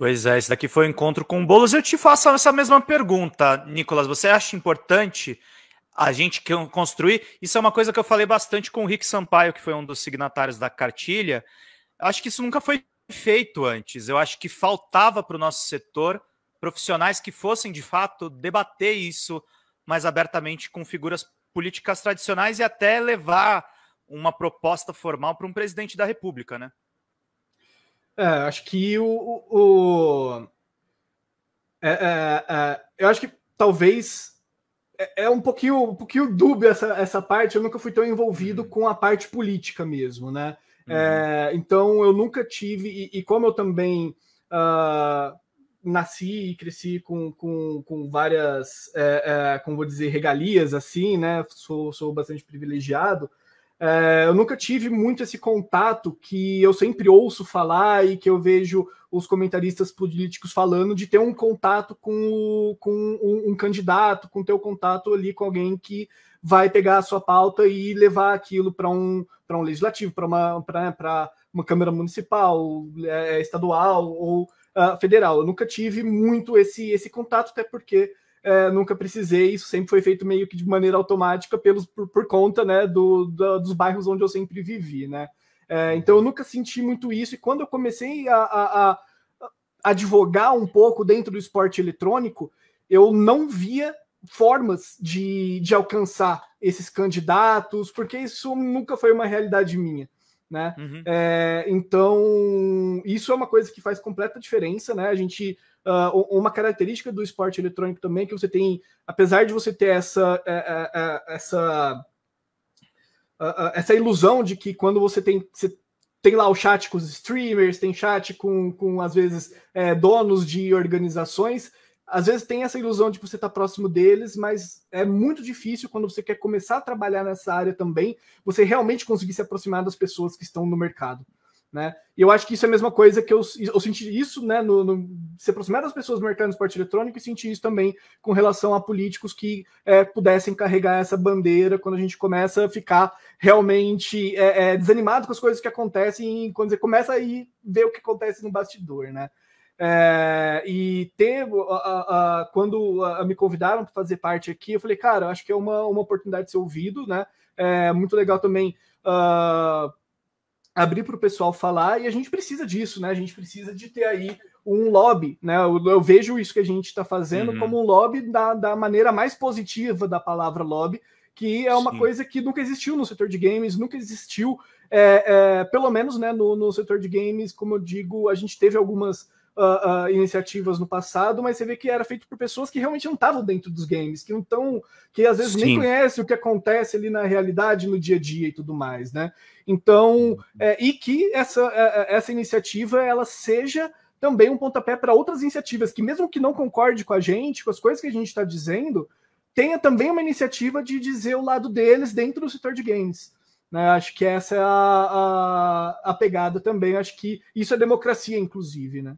Pois é, esse daqui foi o um encontro com o Boulos. Eu te faço essa mesma pergunta, Nicolas. Você acha importante a gente construir? Isso é uma coisa que eu falei bastante com o Rick Sampaio, que foi um dos signatários da cartilha. Acho que isso nunca foi feito antes. Eu acho que faltava para o nosso setor profissionais que fossem, de fato, debater isso mais abertamente com figuras políticas tradicionais e até levar uma proposta formal para um presidente da República, né? É, acho que o. o, o... É, é, é eu acho que talvez. É, é um pouquinho, um pouquinho dúbio essa, essa parte. Eu nunca fui tão envolvido uhum. com a parte política mesmo, né? É, uhum. então eu nunca tive. E, e como eu também uh, nasci e cresci com, com, com várias, como vou dizer, regalias, assim, né? Sou, sou bastante privilegiado. É, eu nunca tive muito esse contato que eu sempre ouço falar e que eu vejo os comentaristas políticos falando de ter um contato com, com um, um candidato, com ter o um contato ali com alguém que vai pegar a sua pauta e levar aquilo para um, um legislativo, para uma, uma Câmara Municipal, é, é estadual ou uh, federal. Eu nunca tive muito esse, esse contato, até porque é, nunca precisei, isso sempre foi feito meio que de maneira automática pelos, por, por conta né, do, do, dos bairros onde eu sempre vivi, né? É, então eu nunca senti muito isso, e quando eu comecei a, a, a advogar um pouco dentro do esporte eletrônico, eu não via formas de, de alcançar esses candidatos, porque isso nunca foi uma realidade minha né? Uhum. É, então, isso é uma coisa que faz completa diferença, né? A gente. Uh, uma característica do esporte eletrônico também é que você tem, apesar de você ter essa. É, é, essa ah, ah, essa ilusão de que quando você tem você tem lá o chat com os streamers, tem chat com, com às vezes é, donos de organizações, às vezes tem essa ilusão de você estar tá próximo deles, mas é muito difícil quando você quer começar a trabalhar nessa área também, você realmente conseguir se aproximar das pessoas que estão no mercado. Né? E eu acho que isso é a mesma coisa que eu, eu senti isso, né? No, no, se aproximar das pessoas do mercado do esporte eletrônico e senti isso também com relação a políticos que é, pudessem carregar essa bandeira quando a gente começa a ficar realmente é, é, desanimado com as coisas que acontecem e quando você começa a ir ver o que acontece no bastidor, né? É, e ter, a, a, a, quando me convidaram para fazer parte aqui, eu falei, cara, acho que é uma, uma oportunidade de ser ouvido, né? É muito legal também uh, abrir para o pessoal falar, e a gente precisa disso, né? A gente precisa de ter aí um lobby, né? Eu, eu vejo isso que a gente está fazendo uhum. como um lobby da, da maneira mais positiva da palavra lobby, que é uma Sim. coisa que nunca existiu no setor de games, nunca existiu, é, é pelo menos né, no, no setor de games, como eu digo, a gente teve algumas uh, uh, iniciativas no passado, mas você vê que era feito por pessoas que realmente não estavam dentro dos games, que não que às vezes Sim. nem conhecem o que acontece ali na realidade, no dia a dia e tudo mais, né? Então, é, e que essa, é, é, essa iniciativa ela seja também um pontapé para outras iniciativas que, mesmo que não concorde com a gente, com as coisas que a gente está dizendo, tenha também uma iniciativa de dizer o lado deles dentro do setor de games. Né? Acho que essa é a, a, a pegada também. Acho que isso é democracia, inclusive, né?